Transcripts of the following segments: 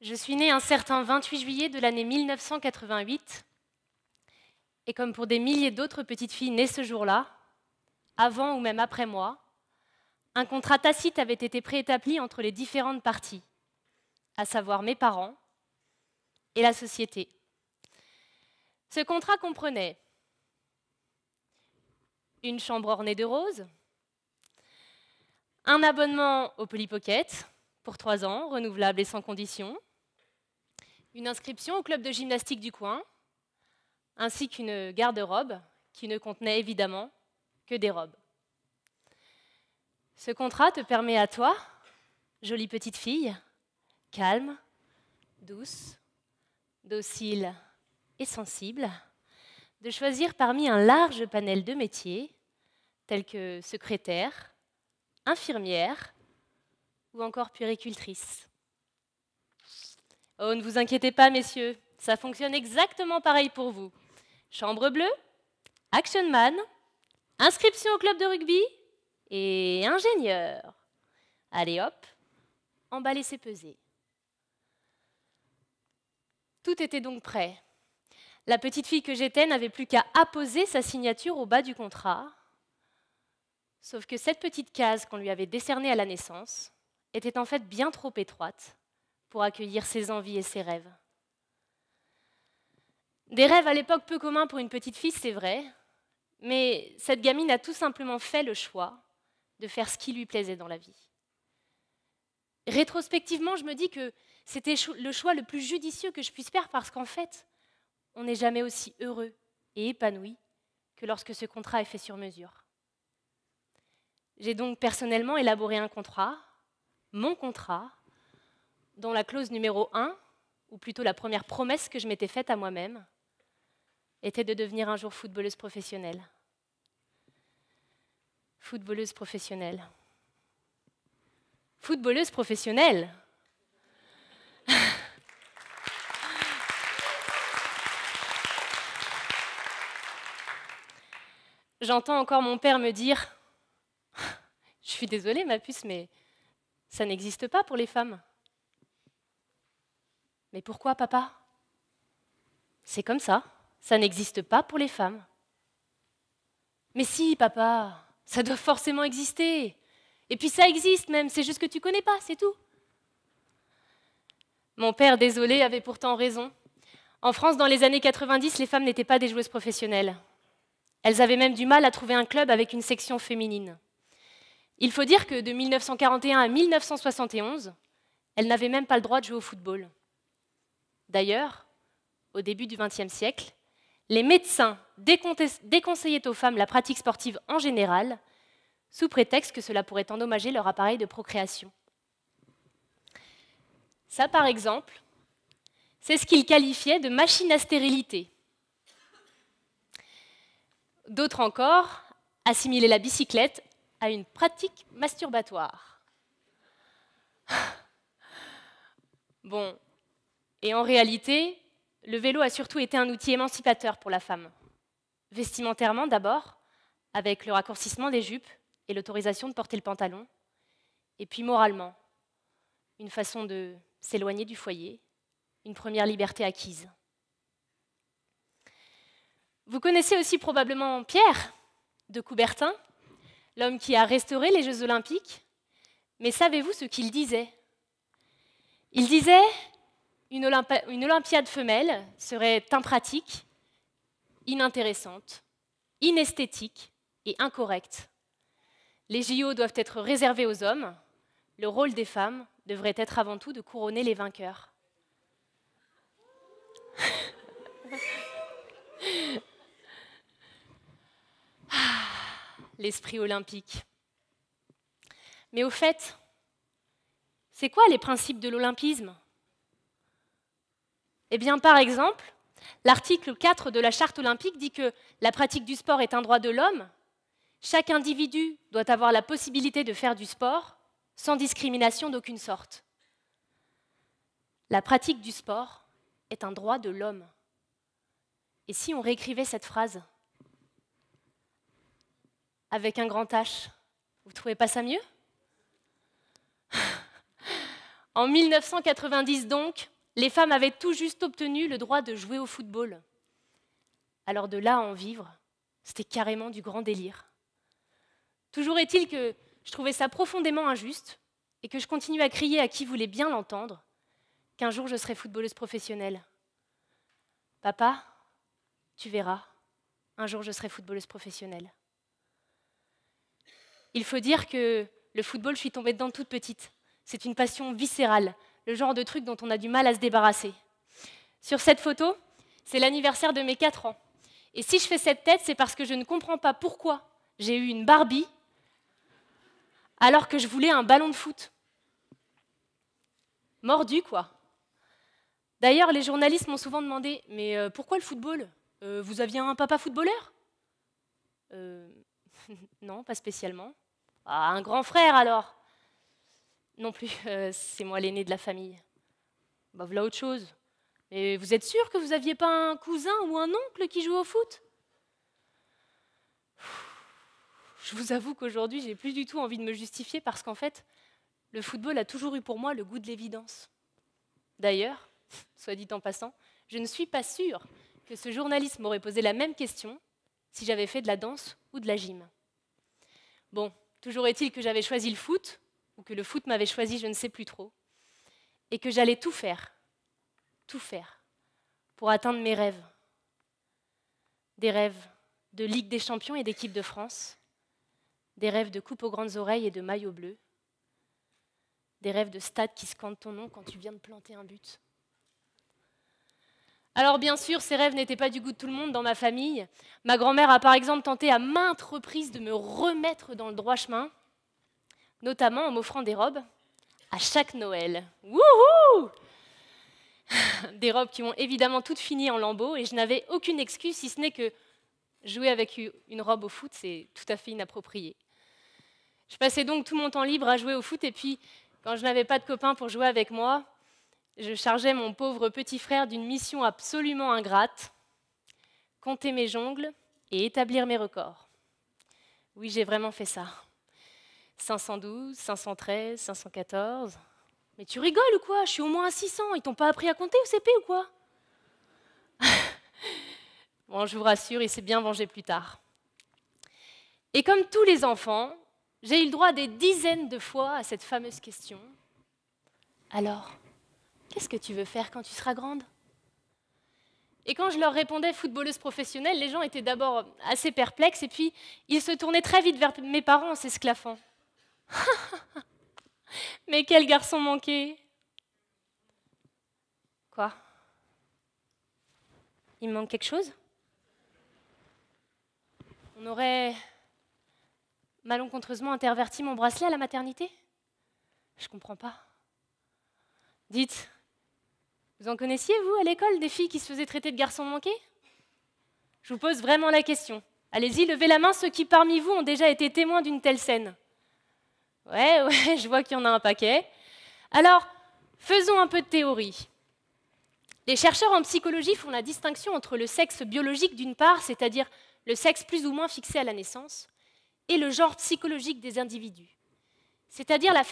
Je suis née un certain 28 juillet de l'année 1988. Et comme pour des milliers d'autres petites filles nées ce jour-là, avant ou même après moi, un contrat tacite avait été préétabli entre les différentes parties, à savoir mes parents et la société. Ce contrat comprenait une chambre ornée de roses, un abonnement au Polypocket pour trois ans, renouvelable et sans condition, une inscription au club de gymnastique du coin, ainsi qu'une garde-robe qui ne contenait évidemment que des robes. Ce contrat te permet à toi, jolie petite fille, calme, douce, docile et sensible, de choisir parmi un large panel de métiers tels que secrétaire, infirmière ou encore puéricultrice. Oh, ne vous inquiétez pas, messieurs, ça fonctionne exactement pareil pour vous. Chambre bleue, Action Man, inscription au club de rugby et ingénieur. Allez hop, emballez ses pesées. Tout était donc prêt. La petite fille que j'étais n'avait plus qu'à apposer sa signature au bas du contrat. Sauf que cette petite case qu'on lui avait décernée à la naissance était en fait bien trop étroite pour accueillir ses envies et ses rêves. Des rêves à l'époque peu communs pour une petite fille, c'est vrai, mais cette gamine a tout simplement fait le choix de faire ce qui lui plaisait dans la vie. Rétrospectivement, je me dis que c'était le choix le plus judicieux que je puisse faire parce qu'en fait, on n'est jamais aussi heureux et épanoui que lorsque ce contrat est fait sur mesure. J'ai donc personnellement élaboré un contrat, mon contrat, dont la clause numéro 1, ou plutôt la première promesse que je m'étais faite à moi-même, était de devenir un jour footballeuse professionnelle. Footballeuse professionnelle. Footballeuse professionnelle J'entends encore mon père me dire Je suis désolée, ma puce, mais ça n'existe pas pour les femmes. Mais pourquoi, papa C'est comme ça, ça n'existe pas pour les femmes. Mais si, papa, ça doit forcément exister. Et puis ça existe même, c'est juste que tu connais pas, c'est tout. Mon père, désolé, avait pourtant raison. En France, dans les années 90, les femmes n'étaient pas des joueuses professionnelles. Elles avaient même du mal à trouver un club avec une section féminine. Il faut dire que de 1941 à 1971, elles n'avaient même pas le droit de jouer au football. D'ailleurs, au début du XXe siècle, les médecins déconseillaient aux femmes la pratique sportive en général, sous prétexte que cela pourrait endommager leur appareil de procréation. Ça, par exemple, c'est ce qu'ils qualifiaient de machine à stérilité. D'autres encore assimilaient la bicyclette à une pratique masturbatoire. Bon, et en réalité, le vélo a surtout été un outil émancipateur pour la femme. Vestimentairement d'abord, avec le raccourcissement des jupes et l'autorisation de porter le pantalon, et puis moralement, une façon de s'éloigner du foyer, une première liberté acquise. Vous connaissez aussi probablement Pierre de Coubertin, l'homme qui a restauré les Jeux olympiques, mais savez-vous ce qu'il disait Il disait ⁇ une, Olympiade femelle serait impratique, inintéressante, inesthétique et incorrecte. Les JO doivent être réservés aux hommes. Le rôle des femmes devrait être avant tout de couronner les vainqueurs. Ah, l'esprit olympique. Mais au fait, c'est quoi les principes de l'olympisme eh bien, par exemple, l'article 4 de la Charte olympique dit que la pratique du sport est un droit de l'homme. Chaque individu doit avoir la possibilité de faire du sport sans discrimination d'aucune sorte. La pratique du sport est un droit de l'homme. Et si on réécrivait cette phrase avec un grand H, vous ne trouvez pas ça mieux En 1990 donc, les femmes avaient tout juste obtenu le droit de jouer au football. Alors de là à en vivre, c'était carrément du grand délire. Toujours est-il que je trouvais ça profondément injuste et que je continue à crier à qui voulait bien l'entendre qu'un jour je serai footballeuse professionnelle. Papa, tu verras, un jour je serai footballeuse professionnelle. Il faut dire que le football, je suis tombée dedans toute petite. C'est une passion viscérale le genre de truc dont on a du mal à se débarrasser. Sur cette photo, c'est l'anniversaire de mes 4 ans. Et si je fais cette tête, c'est parce que je ne comprends pas pourquoi j'ai eu une Barbie alors que je voulais un ballon de foot. Mordu, quoi. D'ailleurs, les journalistes m'ont souvent demandé Mais euh, pourquoi le football euh, Vous aviez un papa footballeur euh, Non, pas spécialement. Ah, un grand frère alors non plus, euh, c'est moi l'aîné de la famille. Bah voilà autre chose. Mais vous êtes sûr que vous n'aviez pas un cousin ou un oncle qui joue au foot Je vous avoue qu'aujourd'hui, j'ai plus du tout envie de me justifier parce qu'en fait, le football a toujours eu pour moi le goût de l'évidence. D'ailleurs, soit dit en passant, je ne suis pas sûre que ce journaliste m'aurait posé la même question si j'avais fait de la danse ou de la gym. Bon, toujours est-il que j'avais choisi le foot ou que le foot m'avait choisi, je ne sais plus trop, et que j'allais tout faire, tout faire, pour atteindre mes rêves. Des rêves de Ligue des Champions et d'équipe de France, des rêves de coupe aux grandes oreilles et de maillot bleu, des rêves de stade qui scandent ton nom quand tu viens de planter un but. Alors bien sûr, ces rêves n'étaient pas du goût de tout le monde dans ma famille. Ma grand-mère a par exemple tenté à maintes reprises de me remettre dans le droit chemin, notamment en m'offrant des robes à chaque Noël. Wouhou Des robes qui ont évidemment toutes fini en lambeaux et je n'avais aucune excuse si ce n'est que jouer avec une robe au foot, c'est tout à fait inapproprié. Je passais donc tout mon temps libre à jouer au foot et puis quand je n'avais pas de copains pour jouer avec moi, je chargeais mon pauvre petit frère d'une mission absolument ingrate, compter mes jongles et établir mes records. Oui, j'ai vraiment fait ça. 512, 513, 514. Mais tu rigoles ou quoi Je suis au moins à 600. Ils t'ont pas appris à compter au CP ou quoi Bon, je vous rassure, il s'est bien vengé plus tard. Et comme tous les enfants, j'ai eu le droit des dizaines de fois à cette fameuse question. Alors, qu'est-ce que tu veux faire quand tu seras grande Et quand je leur répondais footballeuse professionnelle, les gens étaient d'abord assez perplexes et puis ils se tournaient très vite vers mes parents en s'esclaffant. Mais quel garçon manqué Quoi Il manque quelque chose On aurait malencontreusement interverti mon bracelet à la maternité Je comprends pas. Dites, vous en connaissiez, vous, à l'école, des filles qui se faisaient traiter de garçons manqués Je vous pose vraiment la question. Allez-y, levez la main ceux qui parmi vous ont déjà été témoins d'une telle scène. Ouais, ouais, je vois qu'il y en a un paquet. Alors, faisons un peu de théorie. Les chercheurs en psychologie font la distinction entre le sexe biologique d'une part, c'est-à-dire le sexe plus ou moins fixé à la naissance, et le genre psychologique des individus, c'est-à-dire la,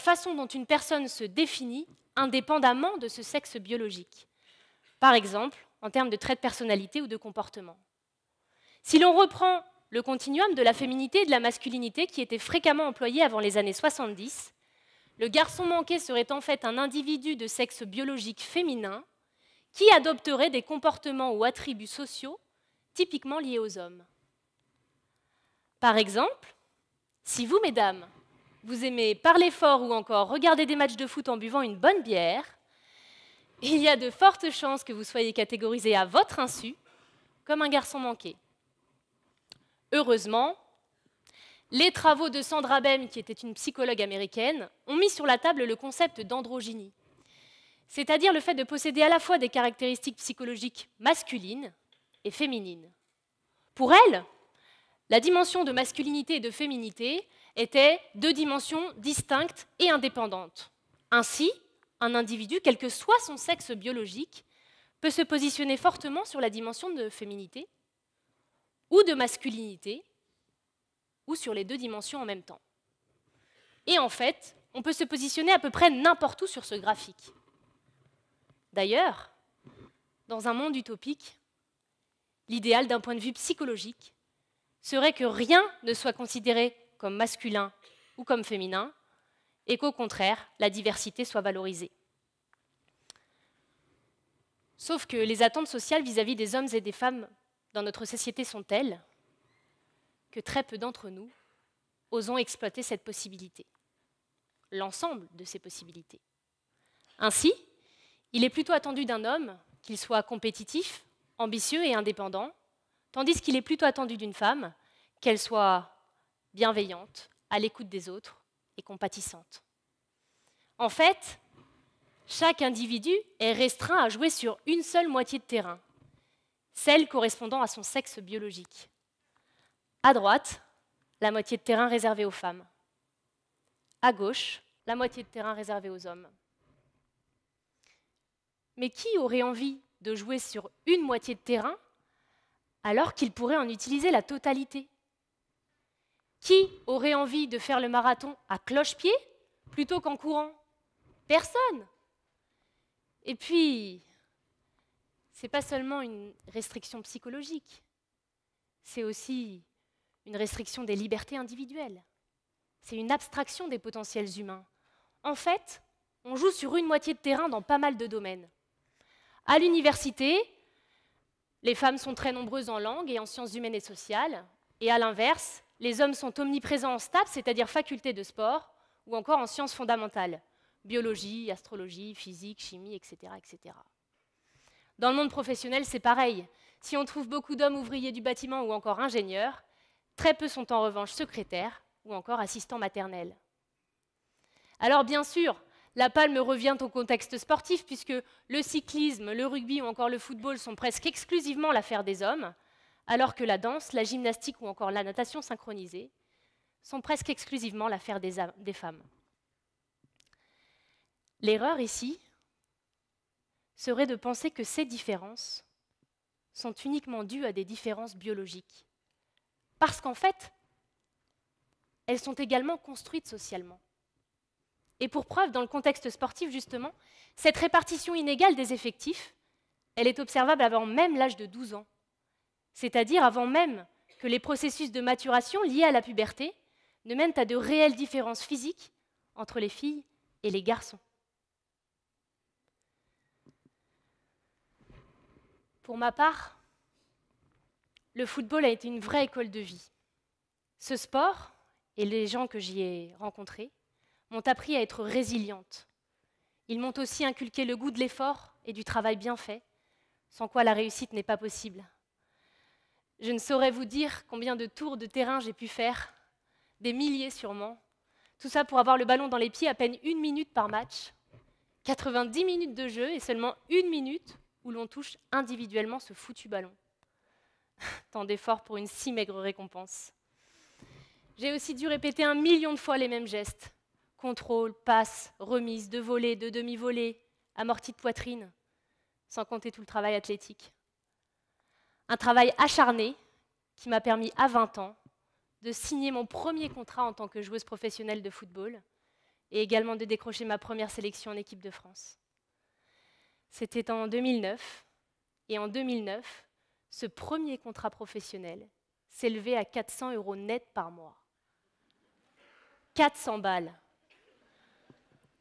façon dont une personne se définit indépendamment de ce sexe biologique, par exemple en termes de traits de personnalité ou de comportement. Si l'on reprend le continuum de la féminité et de la masculinité qui était fréquemment employé avant les années 70. Le garçon manqué serait en fait un individu de sexe biologique féminin qui adopterait des comportements ou attributs sociaux typiquement liés aux hommes. Par exemple, si vous, mesdames, vous aimez parler fort ou encore regarder des matchs de foot en buvant une bonne bière, il y a de fortes chances que vous soyez catégorisé à votre insu comme un garçon manqué. Heureusement, les travaux de Sandra Bem, qui était une psychologue américaine, ont mis sur la table le concept d'androgynie, c'est-à-dire le fait de posséder à la fois des caractéristiques psychologiques masculines et féminines. Pour elle, la dimension de masculinité et de féminité étaient deux dimensions distinctes et indépendantes. Ainsi, un individu, quel que soit son sexe biologique, peut se positionner fortement sur la dimension de féminité ou de masculinité, ou sur les deux dimensions en même temps. Et en fait, on peut se positionner à peu près n'importe où sur ce graphique. D'ailleurs, dans un monde utopique, l'idéal d'un point de vue psychologique serait que rien ne soit considéré comme masculin ou comme féminin, et qu'au contraire, la diversité soit valorisée. Sauf que les attentes sociales vis-à-vis -vis des hommes et des femmes dans notre société sont telles que très peu d'entre nous osons exploiter cette possibilité, l'ensemble de ces possibilités. Ainsi, il est plutôt attendu d'un homme qu'il soit compétitif, ambitieux et indépendant, tandis qu'il est plutôt attendu d'une femme qu'elle soit bienveillante, à l'écoute des autres et compatissante. En fait, chaque individu est restreint à jouer sur une seule moitié de terrain, celle correspondant à son sexe biologique. À droite, la moitié de terrain réservée aux femmes. À gauche, la moitié de terrain réservée aux hommes. Mais qui aurait envie de jouer sur une moitié de terrain alors qu'il pourrait en utiliser la totalité Qui aurait envie de faire le marathon à cloche-pied plutôt qu'en courant Personne. Et puis, n'est pas seulement une restriction psychologique, c'est aussi une restriction des libertés individuelles. C'est une abstraction des potentiels humains. En fait, on joue sur une moitié de terrain dans pas mal de domaines. À l'université, les femmes sont très nombreuses en langue et en sciences humaines et sociales, et à l'inverse, les hommes sont omniprésents en STAP, c'est-à-dire faculté de sport, ou encore en sciences fondamentales, biologie, astrologie, physique, chimie, etc. etc. Dans le monde professionnel, c'est pareil. Si on trouve beaucoup d'hommes ouvriers du bâtiment ou encore ingénieurs, très peu sont en revanche secrétaires ou encore assistants maternels. Alors bien sûr, la palme revient au contexte sportif puisque le cyclisme, le rugby ou encore le football sont presque exclusivement l'affaire des hommes, alors que la danse, la gymnastique ou encore la natation synchronisée sont presque exclusivement l'affaire des, des femmes. L'erreur ici, serait de penser que ces différences sont uniquement dues à des différences biologiques. Parce qu'en fait, elles sont également construites socialement. Et pour preuve, dans le contexte sportif, justement, cette répartition inégale des effectifs, elle est observable avant même l'âge de 12 ans, c'est-à-dire avant même que les processus de maturation liés à la puberté ne mènent à de réelles différences physiques entre les filles et les garçons. Pour ma part, le football a été une vraie école de vie. Ce sport et les gens que j'y ai rencontrés m'ont appris à être résiliente. Ils m'ont aussi inculqué le goût de l'effort et du travail bien fait, sans quoi la réussite n'est pas possible. Je ne saurais vous dire combien de tours de terrain j'ai pu faire, des milliers sûrement, tout ça pour avoir le ballon dans les pieds à peine une minute par match, 90 minutes de jeu et seulement une minute où l'on touche individuellement ce foutu ballon. Tant d'efforts pour une si maigre récompense. J'ai aussi dû répéter un million de fois les mêmes gestes. Contrôle, passe, remise, de volée, de demi-volée, amorti de poitrine, sans compter tout le travail athlétique. Un travail acharné qui m'a permis à 20 ans de signer mon premier contrat en tant que joueuse professionnelle de football et également de décrocher ma première sélection en équipe de France. C'était en 2009. Et en 2009, ce premier contrat professionnel s'élevait à 400 euros net par mois. 400 balles.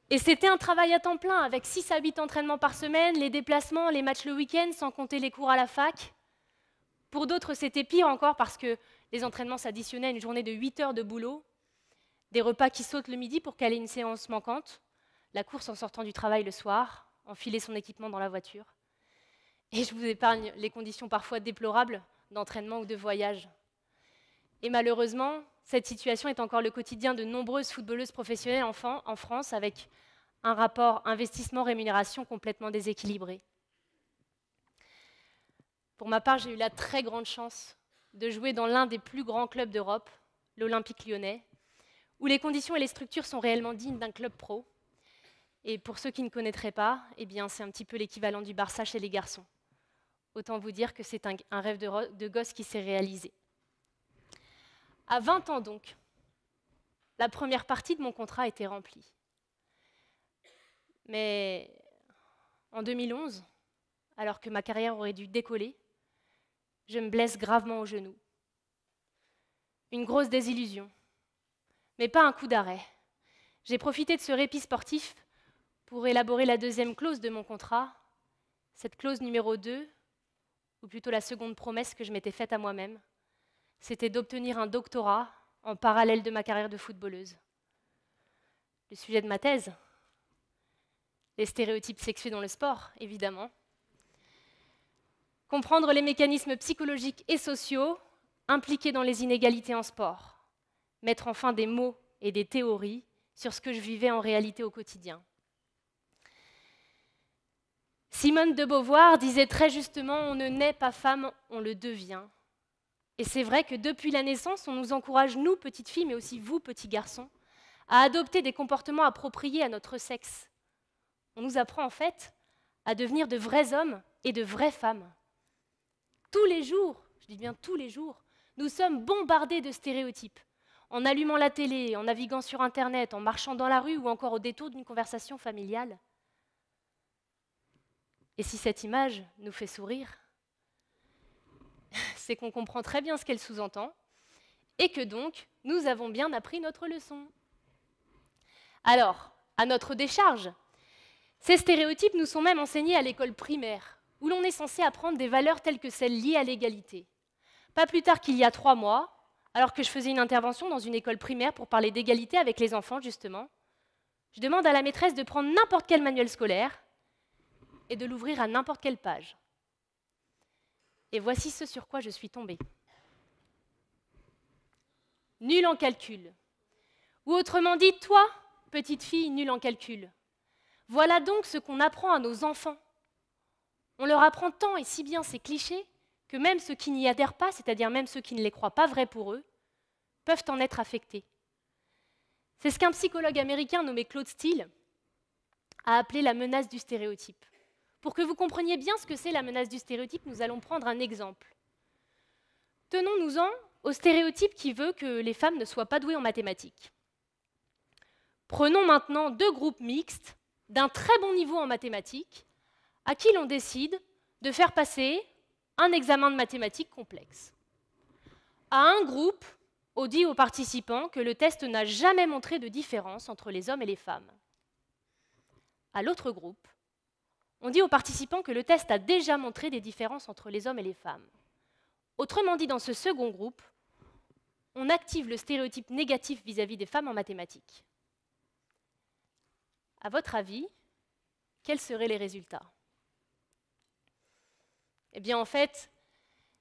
Et c'était un travail à temps plein, avec 6 à 8 entraînements par semaine, les déplacements, les matchs le week-end, sans compter les cours à la fac. Pour d'autres, c'était pire encore parce que les entraînements s'additionnaient à une journée de 8 heures de boulot, des repas qui sautent le midi pour caler une séance manquante, la course en sortant du travail le soir, enfiler son équipement dans la voiture. Et je vous épargne les conditions parfois déplorables d'entraînement ou de voyage. Et malheureusement, cette situation est encore le quotidien de nombreuses footballeuses professionnelles en France avec un rapport investissement-rémunération complètement déséquilibré. Pour ma part, j'ai eu la très grande chance de jouer dans l'un des plus grands clubs d'Europe, l'Olympique lyonnais, où les conditions et les structures sont réellement dignes d'un club pro, et pour ceux qui ne connaîtraient pas, eh bien, c'est un petit peu l'équivalent du Barça chez les garçons. Autant vous dire que c'est un, rêve de gosse qui s'est réalisé. À 20 ans donc, la première partie de mon contrat était remplie. Mais en 2011, alors que ma carrière aurait dû décoller, je me blesse gravement au genou. Une grosse désillusion, mais pas un coup d'arrêt. J'ai profité de ce répit sportif pour élaborer la deuxième clause de mon contrat, cette clause numéro 2, ou plutôt la seconde promesse que je m'étais faite à moi-même, c'était d'obtenir un doctorat en parallèle de ma carrière de footballeuse. Le sujet de ma thèse, les stéréotypes sexués dans le sport, évidemment. Comprendre les mécanismes psychologiques et sociaux impliqués dans les inégalités en sport. Mettre enfin des mots et des théories sur ce que je vivais en réalité au quotidien. Simone de Beauvoir disait très justement, on ne naît pas femme, on le devient. Et c'est vrai que depuis la naissance, on nous encourage, nous, petites filles, mais aussi vous, petits garçons, à adopter des comportements appropriés à notre sexe. On nous apprend en fait à devenir de vrais hommes et de vraies femmes. Tous les jours, je dis bien tous les jours, nous sommes bombardés de stéréotypes. En allumant la télé, en naviguant sur Internet, en marchant dans la rue ou encore au détour d'une conversation familiale. Et si cette image nous fait sourire, c'est qu'on comprend très bien ce qu'elle sous-entend et que donc nous avons bien appris notre leçon. Alors, à notre décharge, ces stéréotypes nous sont même enseignés à l'école primaire, où l'on est censé apprendre des valeurs telles que celles liées à l'égalité. Pas plus tard qu'il y a trois mois, alors que je faisais une intervention dans une école primaire pour parler d'égalité avec les enfants, justement, je demande à la maîtresse de prendre n'importe quel manuel scolaire et de l'ouvrir à n'importe quelle page. Et voici ce sur quoi je suis tombée. Nul en calcul. Ou autrement dit, toi, petite fille, nul en calcul. Voilà donc ce qu'on apprend à nos enfants. On leur apprend tant et si bien ces clichés que même ceux qui n'y adhèrent pas, c'est-à-dire même ceux qui ne les croient pas vrais pour eux, peuvent en être affectés. C'est ce qu'un psychologue américain nommé Claude Steele a appelé la menace du stéréotype. Pour que vous compreniez bien ce que c'est la menace du stéréotype, nous allons prendre un exemple. Tenons-nous-en au stéréotype qui veut que les femmes ne soient pas douées en mathématiques. Prenons maintenant deux groupes mixtes d'un très bon niveau en mathématiques à qui l'on décide de faire passer un examen de mathématiques complexe. À un groupe, on dit aux participants que le test n'a jamais montré de différence entre les hommes et les femmes. À l'autre groupe, on dit aux participants que le test a déjà montré des différences entre les hommes et les femmes. Autrement dit, dans ce second groupe, on active le stéréotype négatif vis-à-vis des femmes en mathématiques. À votre avis, quels seraient les résultats Eh bien, en fait,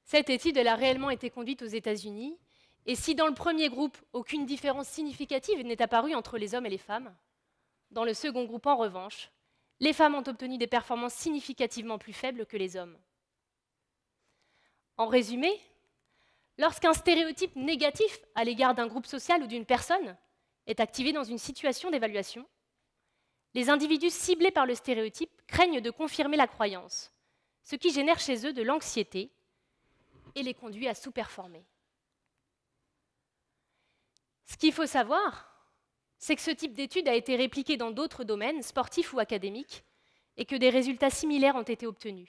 cette étude a réellement été conduite aux États-Unis, et si dans le premier groupe, aucune différence significative n'est apparue entre les hommes et les femmes, dans le second groupe, en revanche, les femmes ont obtenu des performances significativement plus faibles que les hommes. En résumé, lorsqu'un stéréotype négatif à l'égard d'un groupe social ou d'une personne est activé dans une situation d'évaluation, les individus ciblés par le stéréotype craignent de confirmer la croyance, ce qui génère chez eux de l'anxiété et les conduit à sous-performer. Ce qu'il faut savoir, c'est que ce type d'étude a été répliqué dans d'autres domaines, sportifs ou académiques, et que des résultats similaires ont été obtenus.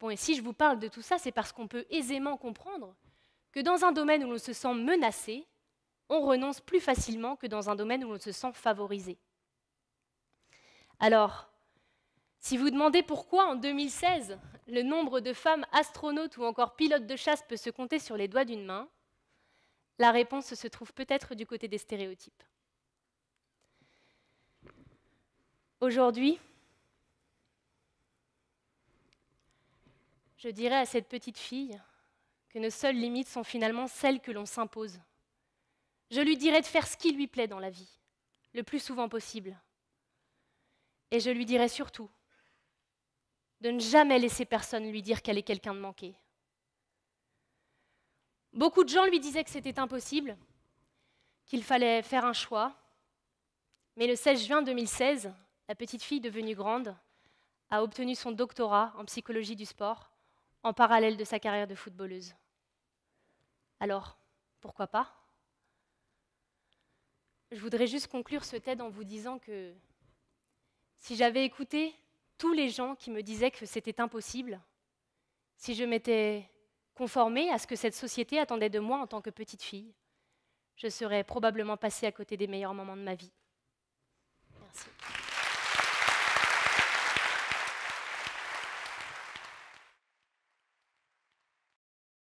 Bon, et si je vous parle de tout ça, c'est parce qu'on peut aisément comprendre que dans un domaine où l'on se sent menacé, on renonce plus facilement que dans un domaine où l'on se sent favorisé. Alors, si vous demandez pourquoi en 2016 le nombre de femmes astronautes ou encore pilotes de chasse peut se compter sur les doigts d'une main, la réponse se trouve peut-être du côté des stéréotypes. Aujourd'hui, je dirais à cette petite fille que nos seules limites sont finalement celles que l'on s'impose. Je lui dirais de faire ce qui lui plaît dans la vie, le plus souvent possible. Et je lui dirais surtout de ne jamais laisser personne lui dire qu'elle est quelqu'un de manqué. Beaucoup de gens lui disaient que c'était impossible, qu'il fallait faire un choix. Mais le 16 juin 2016, la petite fille devenue grande a obtenu son doctorat en psychologie du sport en parallèle de sa carrière de footballeuse. Alors, pourquoi pas Je voudrais juste conclure ce TED en vous disant que si j'avais écouté tous les gens qui me disaient que c'était impossible, si je m'étais conformée à ce que cette société attendait de moi en tant que petite fille. Je serais probablement passée à côté des meilleurs moments de ma vie.